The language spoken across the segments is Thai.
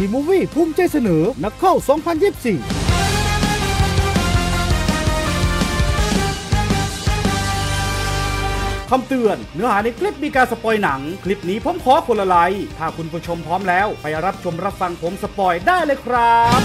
ทีมูวี่ภูมิใจเสนอนักเข้า 2024 คำเตือนเนื้อหาในคลิปมีการสปอยหนัง คลิปนี้ผมขอคนละไลค์ถ้าคุณผู้ชมพร้อมแล้ว ไปรับชมรับฟังผมสปอยได้เลยครับ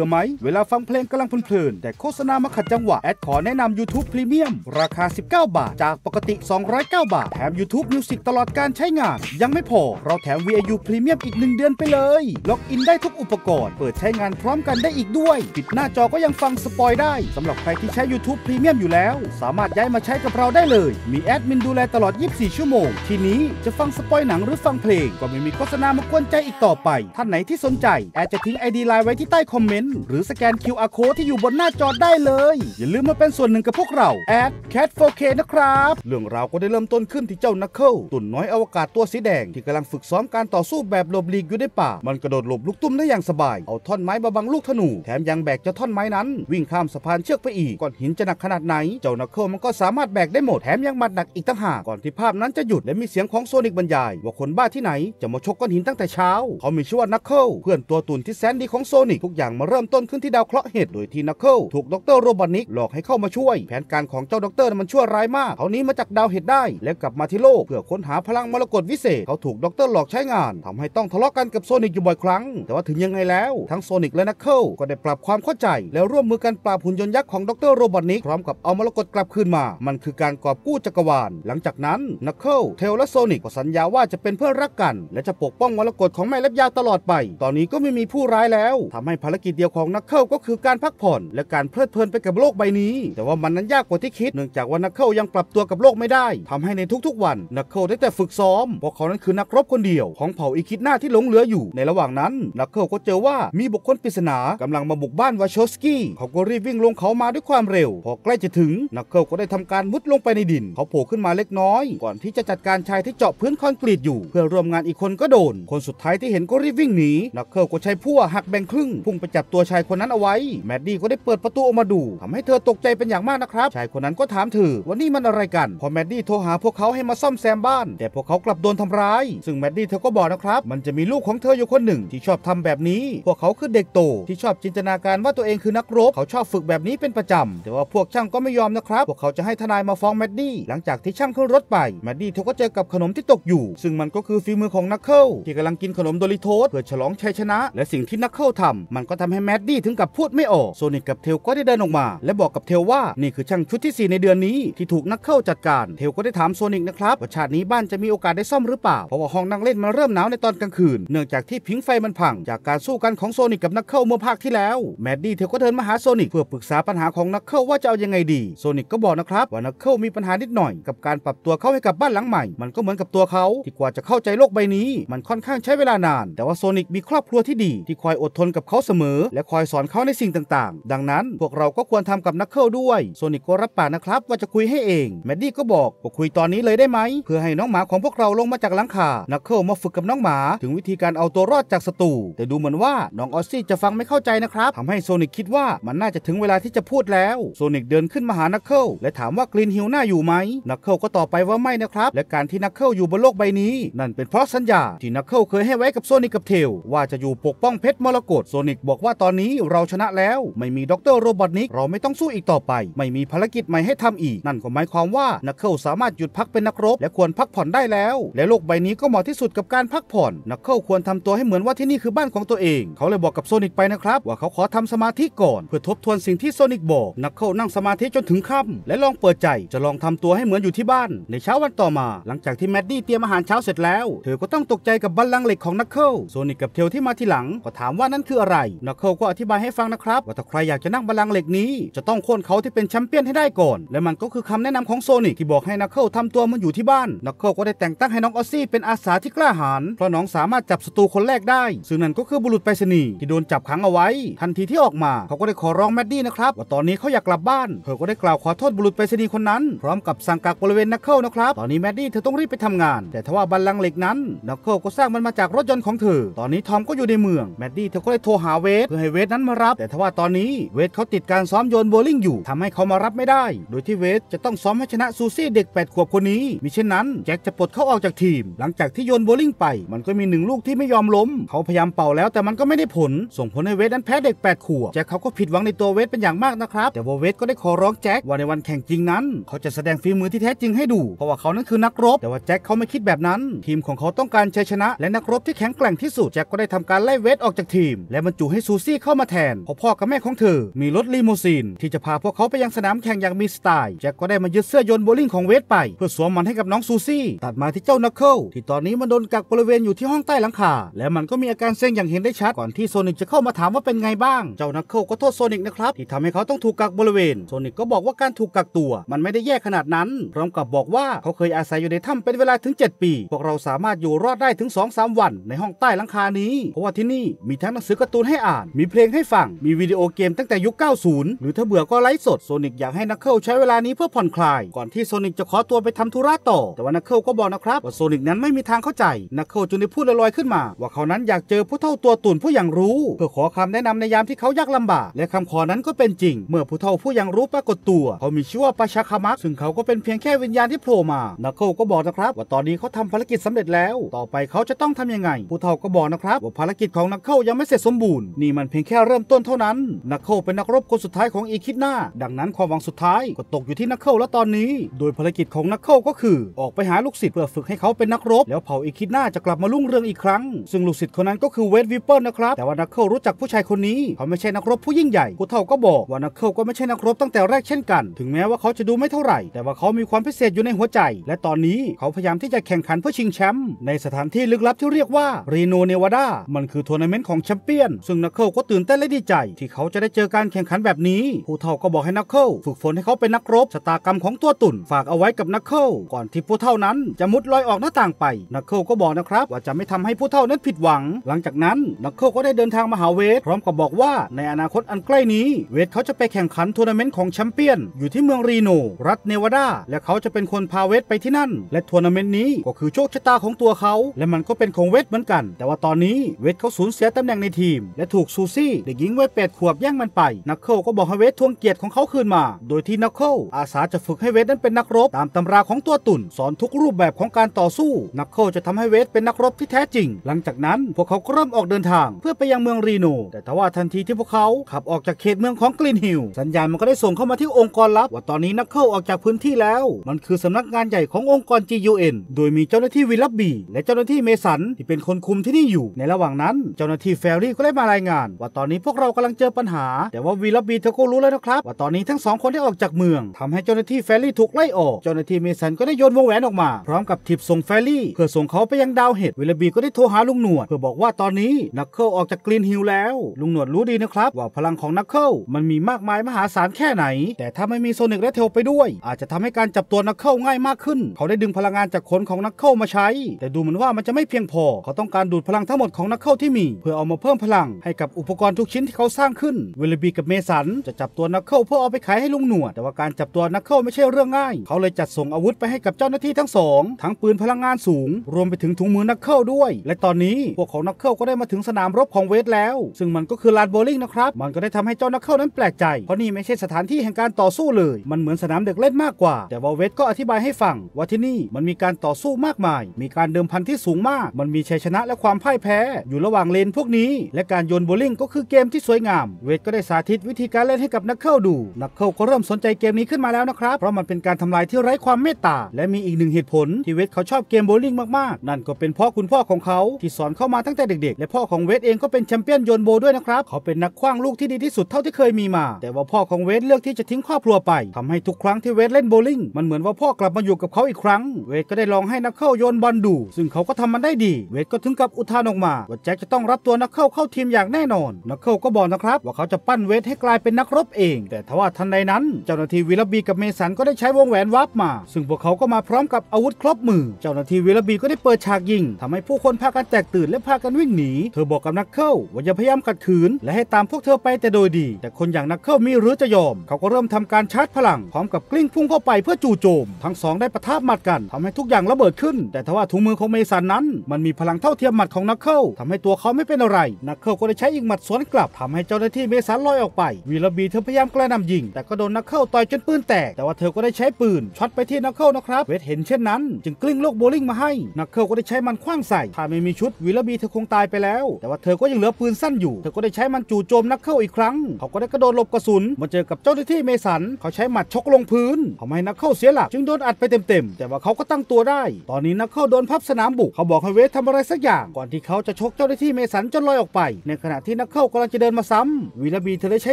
ื่อไหมเวลาฟังเพลงกำลังเพลินๆ แต่โฆษณามาขัดจังหวะ แอดขอแนะนำ YouTube Premium ราคา 19 บาท จากปกติ 209 บาทแถม YouTube Music ตลอดการใช้งาน ยังไม่พอ เราแถม VIU Premium อีก 1 เดือนไปเลยล็อกอินได้ทุกอุปกรณ์เปิดใช้งานพร้อมกันได้อีกด้วย ปิดหน้าจอก็ยังฟังสปอยได้ สำหรับใครที่ใช้ YouTube Premium อยู่แล้ว สามารถย้ายมาใช้กับเราได้เลย มีแอดมินดูแลตลอด24ชั่วโมงทีนี้จะฟังสปอยหนังหรือฟังเพลงก็ไม่มีโฆษณามากวนใจอีกต่อไปท่านไหนที่สนใจแอดจะทิ้งไอดีไลน์ไว้ที่ใต้คอมเมนต์หรือสแกน QR code ที่อยู่บนหน้าจอได้เลย อย่าลืมมาเป็นส่วนหนึ่งกับพวกเราแอด Cat 4K นะครับ เรื่องราวก็ได้เริ่มต้นขึ้นที่เจ้านักเข้าตุ่นน้อยอวกาศตัวสีแดง ที่กำลังฝึกซ้อมการต่อสู้แบบหลบหลีกอยู่ในป่า มันกระโดดหลบลูกตุ้มได้อย่างสบายเอาท่อนไม้มาบังลูกธนู แถมยังแบกเจ้าท่อนไม้นั้น วิ่งข้ามสะพานเชือกไปอีกก่อนหินจะหนักขนาดไหน เจ้านักเข้ามันก็สามารถแบกได้หมดแถมยังมัดหนักอีกต่างหากก่อนที่ภาพนั้นจะหยุดและมีเสียงของโซนิกบรรยาย ว่าคนบ้าที่ไหนจะมาชกก้อนหินตั้งแต่เช้าเขามีชื่อว่านักเข้เพื่อนตัวตุ่นที่แสนดีของโซนิกทุกอย่างมาเรริ่มต้นขึ้นที่ดาวเคราะห์เห็ดโดยที่นักเคิลถูกดรโรบอนิกหลอกให้เข้ามาช่วย แผนการของเจ้าดรมันชั่วร้ายมากเขานี้มาจากดาวเห็ดได้และกลับมาที่โลก เพื่อค้นหาพลังมรกตวิเศษ เขาถูกดรหลอกใช้งาน ทำให้ต้องทะเลาะกันกับโซนิกอยู่บ่อยครั้งแต่ว่าถึงยังไงแล้ว ทั้งโซนิกและนักเคิลก็ได้ปรับความเข้าใจ แล้วร่วมมือกันปราบหุ่นยนต์ยักษ์ของดรโรบอนิกพร้อมกับเอามรกตกลับคืนมา มันคือการกอบกู้จักรวาล หลังจากนั้นนักเคิลเทลและโซนิกก็สัญญาว่าจะเป็นเพื่อนรักกันและจะปกป้องมรกตของแม่เล็บยาวตลอดไป ตอนนี้ก็ไม่มีผู้ร้ายแล้ว ทำให้ภารกิจเดียวยวของนักเข้าก็คือการพักผ่อนและการเพลิดเพลินไปกับโลกใบนี้ แต่ว่ามันนั้นยากกว่าที่คิดเนื่องจากว่านักเข้ายังปรับตัวกับโลกไม่ได้ ทำให้ในทุก ๆ วัน นักเข้าได้แต่ฝึกซ้อมเพราะเขานั้นคือนักรบคนเดียวของเผ่าอีคิดหน้าที่หลงเหลืออยู่ ในระหว่างนั้น นักเข้าก็เจอว่ามีบุคคลปริศนากำลังมาบุกบ้านวาชสกี้เขาก็รีบวิ่งลงเขามาด้วยความเร็วพอใกล้จะถึงนักเข้าก็ได้ทำการมุดลงไปในดิน เขาโผล่ขึ้นมาเล็กน้อย ก่อนที่จะจัดการชายที่เจาะพื้นคอนกรีตอยู่ เพื่อร่วมงานอีกคนก็โดน คนสุดท้ายที่เห็นก็รีบวิ่งหนีนักเข้าก็ใช้พั่วหักแบ่งครึ่งพุ่งไปจับตัววชายคนนั้นเอาไว้แมดดี้ก็ได้เปิดประตูออกมาดู ทำให้เธอตกใจเป็นอย่างมากนะครับ ชายคนนั้นก็ถามเธอว่านี่มันอะไรกันพอแมดดี้โทรหาพวกเขาให้มาซ่อมแซมบ้าน แต่พวกเขากลับโดนทำร้าย ซึ่งแมดดี้เธอก็บอกนะครับ มันจะมีลูกของเธออยู่คนหนึ่งที่ชอบทำแบบนี้ พวกเขาคือเด็กโต ที่ชอบจินตนาการว่าตัวเองคือนักรบเขาชอบฝึกแบบนี้เป็นประจำ แต่ว่าพวกช่างก็ไม่ยอมนะครับพวกเขาจะให้ทนายมาฟ้องแมดดี้หลังจากที่ช่างขึ้นรถไปแมดดี้เธอก็เจอกับขนมที่ตกอยู่ ซึ่งมันก็คือฝีมือของนักเขิลที่กำลังกินขนมโดริโทสเพื่อฉลองชัยชนะ และสิ่งที่นักเขิลทำมันก็ทำให้ให้แมดดี้ถึงกับพูดไม่ออกโซนิกกับเทลก็ได้เดินออกมา และบอกกับเทลว่านี่คือช่างชุดที่ 4 ในเดือนนี้ ที่ถูกนักเข้าจัดการเทลก็ได้ถามโซนิกนะครับว่าชาตินี้บ้านจะมีโอกาสได้ซ่อมหรือเปล่าเพราะว่าห้องนั่งเล่นมันเริ่มหนาวในตอนกลางคืนเนื่องจากที่พิงไฟมันพัง จากการสู้กันของโซนิกกับนักเข้าเมื่อภาคที่แล้วแมดดี้เทลก็เดินมาหาโซนิกเพื่อปรึกษาปัญหาของนักเข้าว่าจะเอายังไงดีโซนิกก็บอกนะครับว่านักเข้ามีปัญหานิดหน่อยกับการปรับตัวเข้าให้กับบ้านหลังใหม่ มันก็เหมือนกับตัวเขาที่กว่าจะเข้าใจโลกใบนี้ มันค่อนข้างใช้เวลานานแต่ว่าโซนิกมีครอบครัวที่ดีที่คอยอดทนกับเขาเสมอและคอยสอนเขาในสิ่งต่างๆ ดังนั้นพวกเราก็ควรทำกับนักเคิลด้วยโซนิกก็รับปากนะครับว่าจะคุยให้เอง แมดดี้ก็บอกว่าคุยตอนนี้เลยได้ไหม เพื่อให้น้องหมาของพวกเราลงมาจากหลังคานักเคิลมาฝึกกับน้องหมา ถึงวิธีการเอาตัวรอดจากศัตรูแต่ดูเหมือนว่า น้องออซซี่จะฟังไม่เข้าใจนะครับทำให้โซนิกคิดว่ามันน่าจะถึงเวลาที่จะพูดแล้วโซนิกเดินขึ้นมาหานักเคิลและถามว่ากรีนฮิลหน้าอยู่ไหม นักเคิลก็ตอบไปว่าไม่นะครับและการที่นักเคิลอยู่บนโลกใบนี้ นั่นเป็นเพราะสัญญาที่นักเคิลเคยให้ไว้กับโซนิกกับเทลว่าจะอยู่ปกป้องเพชรมรกตโซนิกบอกว่าตอนนี้เราชนะแล้วไม่มีด็อกเตอร์โรบอทนิกเราไม่ต้องสู้อีกต่อไป ไม่มีภารกิจใหม่ให้ทำอีก นั่นก็หมายความว่านักเคิลสามารถหยุดพักเป็นนักรบ และควรพักผ่อนได้แล้ว และโลกใบนี้ก็เหมาะที่สุดกับการพักผ่อน นักเคิลควรทำตัวให้เหมือนว่าที่นี่คือบ้านของตัวเอง เขาเลยบอกกับโซนิกไปนะครับ ว่าเขาขอทำสมาธิก่อน เพื่อทบทวนสิ่งที่โซนิกบอก นักเคิลนั่งสมาธิจนถึงค่ำและลองเปิดใจจะลองทำตัวให้เหมือนอยู่ที่บ้าน ในเช้าวันต่อมา หลังจากที่แมดดี้เตรียมอาหารเช้าเสร็จแล้วเธอก็ต้องตกใจกับบัลลังก์เหล็กของนักเคิลโซนิกกับเทลที่มาทีหลังก็ถามว่านั่นคืออะไรนักเคิโก็อธิบายให้ฟังนะครับ ว่าถ้าใครอยากจะนั่งบัลลังก์เหล็กนี้ จะต้องโค่นเขาที่เป็นแชมเปี้ยนให้ได้ก่อน และมันก็คือคำแนะนำของโซนิกที่บอกให้นักเคิลทำตัวมันอยู่ที่บ้านนักเคิลก็ได้แต่งตั้งให้น้องออซซี่เป็นอาสาที่กล้าหาญเพราะน้องสามารถจับศัตรูคนแรกได้ซึ่งนั่นก็คือบุรุษไปษณีที่โดนจับขังเอาไว้ ทันทีที่ออกมาเขาก็ได้ขอร้องแมดดี้นะครับว่าตอนนี้เขาอยากกลับบ้านเธอก็ได้กล่าวขอโทษบุรุษไปษณีคนนั้น พร้อมกับสั่งกักบริเวณนักเคิลนะครับตอนนี้แมดดี้เธอต้องรีบไปทำงานแต่ทว่าบัลลังก์เหล็กนั้นนักเข้าก็สร้างมันมาจากรถยนต์ของเธอตอนนี้ทอมก็อยู่ในเมืองแมดดี้เธอก็ได้โทรหาเวสเพื่อให้เวทนั้นมารับแต่ทว่าตอนนี้เวทเขาติดการซ้อมโยนโบลิ่งอยู่ทำให้เขามารับไม่ได้ โดยที่เวทจะต้องซ้อมให้ชนะซูซี่เด็ก8ขวบคนนี้มิเช่นนั้นแจ็คจะปลดเขาออกจากทีมหลังจากที่โยนโบลิ่งไปมันก็มีหนึ่งลูกที่ไม่ยอมล้มเขาพยายามเป่าแล้ว แต่มันก็ไม่ได้ผลส่งผลให้เวทนั้นแพ้เด็ก8ขวบแจ็คเขาก็ผิดหวังในตัวเวทเป็นอย่างมากนะครับ แต่ว่าเวทก็ได้ขอร้องแจ็คว่าในวันแข่งจริงนั้นเขาจะแสดงฝีมือที่แท้จริงให้ดูเพราะว่าเขานั้นคือนักรบ แต่ว่าแจ็คเขาไม่คิดแบบนั้นทีมของเขาต้องการชัยชนะ และนักรบที่แข็งแกร่งที่สุดแจ็คก็ได้ทำการไล่เวทออกจากทีมและบรรจุให้ซูซี่เข้ามาแทนพอพ่อกับแม่ของเธอ มีรถลีมูซีนที่จะพาพวกเขาไปยังสนามแข่งอย่างมีสไตล์แจ็คก็ได้มายึดเสื้อยนโบลิ่งของเวสไป เพื่อสวมมันให้กับน้องซูซี่ ตัดมาที่เจ้านักเคิลที่ตอนนี้มันโดนกักบริเวณอยู่ที่ห้องใต้หลังคา และมันก็มีอาการเซ็งอย่างเห็นได้ชัด ก่อนที่โซนิกจะเข้ามาถามว่าเป็นไงบ้างเจ้านักเคิลก็โทษโซนิกนะครับที่ทำให้เขาต้องถูกกักบริเวณโซนิกก็บอกว่าการถูกกักตัวมันไม่ได้แย่ขนาดนั้นพร้อมกับบอกว่าเขาเคยอาศัยอยู่ในถ้ำเป็นเวลาถึง 7 ปีพวกเราสามารถอยู่รอดได้ถึง 2-3 วันในห้องใต้หลังคานี้เพราะว่าที่นี่มีทั้งหนังสือการ์ตูนให้อ่านมีเพลงให้ฟังมีวิดีโอเกมตั้งแต่ยุค 90 หรือถ้าเบื่อก็ไลฟ์สดโซนิก อยากให้นักเคิลใช้เวลานี้เพื่อผ่อนคลาย ก่อนที่โซนิกจะขอตัวไปทำธุระต่อแต่ว่านักเคิลก็บอกนะครับ ว่าโซนิกนั้นไม่มีทางเข้าใจนักเคิลจึงได้พูดลอยๆขึ้นมาว่าเขานั้นอยากเจอผู้เท่าตัวตุ่นผู้อย่างรู้เพื่อขอคำแนะนำในยามที่เขายากลำบาก และคำขอนั้นก็เป็นจริง เมื่อผู้เท่าผู้อย่างรู้ปรากฏตัว เขามีชื่อว่าปาชาคามักซึ่งเขาก็เป็นเพียงแค่วิญญาณที่โผล่มานักเคิลก็บอกนะครับว่าตอนนี้เขาทำภารกิจสำเร็จแล้วต่อไปเขาจะต้องทำยังไง ผู้เท่าก็บอกนะครับว่าภารกิจของนักเคิลยังไม่เสร็จสมบูรณ์นี่มันเพียงแค่เริ่มต้นเท่านั้น นักเข้าเป็นนักรบคนสุดท้ายของอีคิดหน้า ดังนั้นความหวังสุดท้ายก็ตกอยู่ที่นักเข้าแล้วตอนนี้ โดยภารกิจของนักเข้าก็คือออกไปหาลูกศิษย์เพื่อฝึกให้เขาเป็นนักรบ แล้วเผ่าอีคิดหน้าจะกลับมาลุ่งเรืองอีกครั้ง ซึ่งลูกศิษย์คนนั้นก็คือเวทวิปเปิลนะครับ แต่ว่านักเข้ารู้จักผู้ชายคนนี้ เขาไม่ใช่นักรบผู้ยิ่งใหญ่ผู้เท่าก็บอกว่านักเข้าก็ไม่ใช่นักรบตั้งแต่แรกเช่นกัน ถึงแม้ว่าเขาจะดูไม่เท่าไหร่ แต่ว่าเขามีความพิเศษอยู่ในหัวใจ และตอนนี้เขาพยายามที่จะแข่งขันเพื่อชิงแชมป์ในสถานที่ลึกลับที่เรียกว่ารีโนเนวาดามันคือทัวร์นาเมนต์ของแชมเปี้ยนซึ่งนักเข้าก็็ตื่นเต้นและดีใจ ที่เขาจะได้เจอการแข่งขันแบบนี้ผู้เฒ่าก็บอกให้นักเข้าฝึกฝนให้เขาเป็นนักรบชะตากรรมของตัวตุ่น ฝากเอาไว้กับนักเข้าก่อนที่ผู้เฒ่านั้นจะมุดลอยออกหน้าต่างไปนักเข้าก็บอกนะครับว่าจะไม่ทำให้ผู้เฒ่านั้นผิดหวัง หลังจากนั้นนักเข้าก็ได้เดินทางมาหาเวทพร้อมกับบอกว่า ในอนาคตอันใกล้นี้เวทเขาจะไปแข่งขันทัวร์นาเมนต์ของแชมเปี้ยนอยู่ที่เมืองรีโนรัฐเนวาดาและเขาจะเป็นคนพาเวทไปที่นั่น และทัวร์นาเมนต์นี้ก็คือโชคชะตาของตัวเขาและมันก็เป็นของเวทเหมือนกัน แต่ว่าตอนนี้เวทเขาสูญเสียตำแหน่งในทีมและถูกูซี่เด็กหญิงวัยแปดขวบแย่งมันไปนักเคิก็บอกให้เวททวงเกียรติของเขาคืนมา โดยที่นักเค้าอาสาจะฝึกให้เวทนั้นเป็นนักรบตามตำราของตัวตุ่น สอนทุกรูปแบบของการต่อสู้นักเค้าจะทำให้เวทเป็นนักรบที่แท้จริง หลังจากนั้นพวกเขาก็เริ่มออกเดินทางเพื่อไปยังเมืองรีโนแต่ทว่าทันทีที่พวกเขาขับออกจากเขตเมืองของกลินฮิลสัญญาณมันก็ได้ส่งเข้ามาที่องค์กรลับ ว่าตอนนี้นักเค้าออกจากพื้นที่แล้ว มันคือสำนักงานใหญ่ขององค์กร GUN โดยมีเจ้าหน้าที่วิลลับบีและเจ้าหน้าที่เมสันที่เป็นคนคุมที่นี่อยู่ ในระหว่างนั้นเจ้าหน้าที่แฟรี่ก็ได้มารายงานว่าตอนนี้พวกเรากำลังเจอปัญหา แต่ว่าวีและบีเธอก็รู้แล้วนะครับ ว่าตอนนี้ทั้งสองคนได้ออกจากเมืองทำให้เจ้าหน้าที่แฟรี่ถูกไล่ออกเจ้าหน้าที่เมสันก็ได้โยนวงแหวนออกมา พร้อมกับทิปส่งแฟรี่ เพื่อส่งเขาไปยังดาวเห็ดวีลบีก็ได้โทรหาลุงหนวดเพื่อบอกว่าตอนนี้นักเคิลออกจากกรีนฮิลแล้ว ลุงหนวดรู้ดีนะครับ ว่าพลังของนักเคิลมันมีมากมายมหาศาลแค่ไหน แต่ถ้าไม่มีโซนิกและเทลไปด้วยอาจจะทำให้การจับตัวนักเคิลง่ายมากขึ้น เขาได้ดึงพลังงานจากขนของนักเคิลมาใช้ แต่ดูเหมือนว่ามันจะไม่เพียงพอ เขาต้องการดูดพลังทั้งหมดของนักเคิลที่มี เพื่อเอามาเพิ่มพลังให้กับอุปกรณ์ทุกชิ้นที่เขาสร้างขึ้น เวลบีกับเมสัน จะจับตัวนักเข้าเพื่อเอาไปขายให้ลุงหนวดแต่ว่าการจับตัวนักเข้าไม่ใช่เรื่องง่าย เขาเลยจัดส่งอาวุธไปให้กับเจ้าหน้าที่ทั้งสองทั้งปืนพลังงานสูง รวมไปถึงถุงมือนักเข้าด้วย และตอนนี้ พวกของนักเข้าก็ได้มาถึงสนามรบของเวทแล้ว ซึ่งมันก็คือลานโบลิ่งนะครับมันก็ได้ทำให้เจ้านักเข้านั้นแปลกใจเพราะนี่ไม่ใช่สถานที่แห่งการต่อสู้เลย มันเหมือนสนามเด็กเล่นมากกว่าแต่ว่าเวทก็อธิบายให้ฟังว่าที่นี่มันมีการต่อสู้มากมาย มีการเดิมพันที่สูงมาก มันมีชัยชนะและความพ่ายแพ้ อยู่ระหว่างเลนพวกนี้และการโยนโบลิ่งงก็คือเกมที่สวยงามเวทก็ได้สาธิตวิธีการเล่นให้กับนักเข้าดู นักเข้าก็เริ่มสนใจเกมนี้ขึ้นมาแล้วนะครับเพราะมันเป็นการทำลายที่ไร้ความเมตตาและมีอีกหนึ่งเหตุผลที่เวทเขาชอบเกมโบลิ่งมากๆนั่นก็เป็นเพราะคุณพ่อของเขาที่สอนเข้ามาตั้งแต่เด็กๆ และพ่อของเวทเองก็เป็นแชมเปี้ยนโยนโบด้วยนะครับเขาเป็นนักคว้างลูกที่ดีที่สุดเท่าที่เคยมีมา แต่ว่าพ่อของเวทเลือกที่จะทิ้งครอบครัวไปทำให้ทุกครั้งที่เวทเล่นโบลิ่งมันเหมือนว่าพ่อกลับมาอยู่กับเขาอีกครั้งเวทก็ได้ลองให้นักเข้าโยนบอลดู ซึ่งเขาก็ทำมันได้ดีเวทก็ถึงกับอุทานออกมาว่าแจ็คจะต้องรับตัวนักเข้าเข้าทีมอย่างแน่นอนอนนักเกิลก็บอกนะครับว่าเขาจะปั้นเวทให้กลายเป็นนักรบเอง แต่ทว่าทันใดนั้น เจ้าหน้าที่วิลบีกับเมสันก็ได้ใช้วงแหวน วับมา ซึ่งพวกเขาก็มาพร้อมกับอาวุธครบมือ เจ้าหน้าที่วิลบีก็ได้เปิดฉากยิงทำให้ผู้คนพากันแตกตื่นและพากันวิ่งหนีเธอบอกกับนักเกิลว่าอย่าพยายามขัดขืน และให้ตามพวกเธอไปแต่โดยดี แต่คนอย่างนักเกิลมีหรือจะยอม เขาก็เริ่มทำการชาร์จพลังพร้อมกับกลิ้งพุ่งเข้าไปเพื่อจู่โจมทั้งสองได้ประทับหมัดกัน ทำให้ทุกอย่างระเบิดขึ้น แต่ทว่าถุงมือของเมสันนั้นมันมีพลังเท่าเทียมหมัดของนักเกิลทำให้ตัวเขาไม่เป็นอะไร นักเกิลก็ได้ใช้อีกหมัดสวนกลับทำให้เจ้าหน้าที่เมสันลอยออกไปวีระบีเธอพยายามกระนำยิงแต่ก็โดนนักเข้าต่อยจนปืนแตก แต่ว่าเธอก็ได้ใช้ปืนช็อตไปที่นักเข้านะครับ เวทเห็นเช่นนั้นจึงกลิ้งลูกโบลิ่งมาให้ นักเข้าก็ได้ใช้มันคว้างใส่ถ้าไม่มีชุดวีระบีเธอคงตายไปแล้วแต่ว่าเธอก็ยังเหลือปืนสั้นอยู่เธอก็ได้ใช้มันจู่โจมนักเข้าอีกครั้ง เขาก็ได้กระโดดหลบกระสุนมาเจอกับเจ้าหน้าที่เมสันเขาใช้หมัดชกลงพื้นทำให้นักเข้าเสียหลักจึงโดนอัดไปเต็ม ๆ แต่ว่าเขาก็ตั้งตัวได้ ตอนนี้นักเข้าโดนพับสนามบุกเขาบอกให้เวททำอะไรสักอย่างก่อนที่เขาจะชกเจ้าหน้าที่เมสันจนลอยออกไปในขณะที่นักเข้ากำลังจะเดินมาซ้ำวีระบีเธอได้ใช้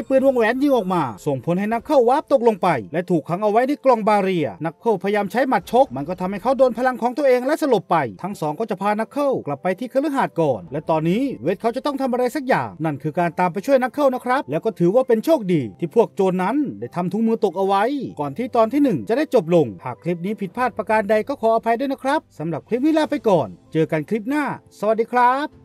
ปืนวงแหวน ยิงออกมา ส่งผลให้นักเข้าวาร์ปตกลงไป และถูกขังเอาไว้ที่กล่องบาเรีย นักเข้าพยายามใช้หมัดชก มันก็ทำให้เขาโดนพลังของตัวเองและสลบไป ทั้งสองก็จะพานักเข้า กลับไปที่คฤหาสน์ก่อน และตอนนี้เวทเขาจะต้องทำอะไรสักอย่าง นั่นคือการตามไปช่วยนักเข้านะครับ แล้วก็ถือว่าเป็นโชคดีที่พวกโจรนั้นได้ทำทุงมือตกเอาไว้ ก่อนที่ตอนที่ 1 จะได้จบลง หากคลิปนี้ผิดพลาดประการใดก็ขออภัยด้วยนะครับสำหรับคลิปนี้ลาไปก่อน เจอกันคลิปหน้า สวัสดีครับ